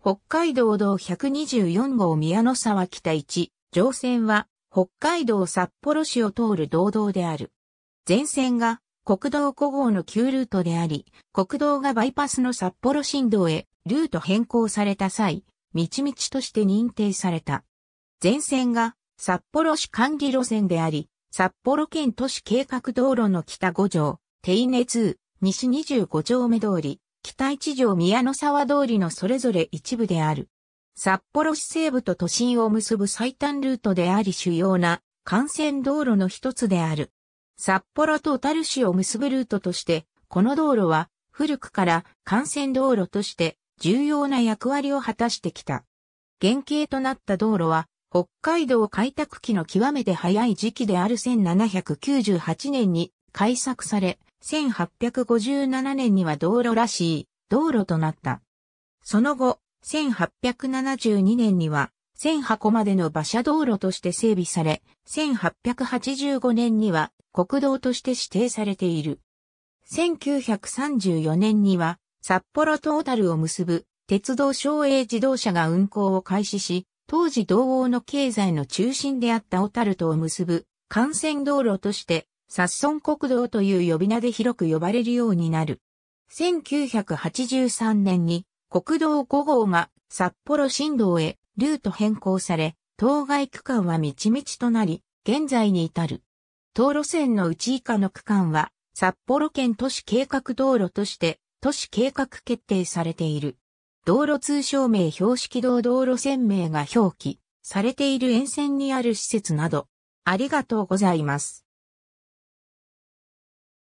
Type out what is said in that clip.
北海道道124号宮の沢北1、上線は北海道札幌市を通る道道である。前線が国道5号の旧ルートであり、国道がバイパスの札幌新道へルート変更された際、道々として認定された。前線が札幌市管理路線であり、札幌県都市計画道路の北5条、手稲2、西25条目通り、北一条宮の沢通りのそれぞれ一部である。札幌市西部と都心を結ぶ最短ルートであり主要な幹線道路の一つである。札幌と小樽市を結ぶルートとして、この道路は古くから幹線道路として重要な役割を果たしてきた。原型となった道路は、北海道開拓期の極めて早い時期である1798年に開削され、1857年には道路らしい道路となった。その後、1872年には、千箱までの馬車道路として整備され、1885年には国道として指定されている。1934年には、札幌とタルを結ぶ鉄道省営自動車が運行を開始し、当時同王の経済の中心であった小樽とを結ぶ幹線道路としてサッソン国道という呼び名で広く呼ばれるようになる。1983年に国道5号が札幌新道へルート変更され、当該区間は道々となり、現在に至る。道路線のうち以下の区間は、札幌県都市計画道路として、都市計画決定されている。道路通称名標識道道路線名が表記されている沿線にある施設など、ありがとうございます。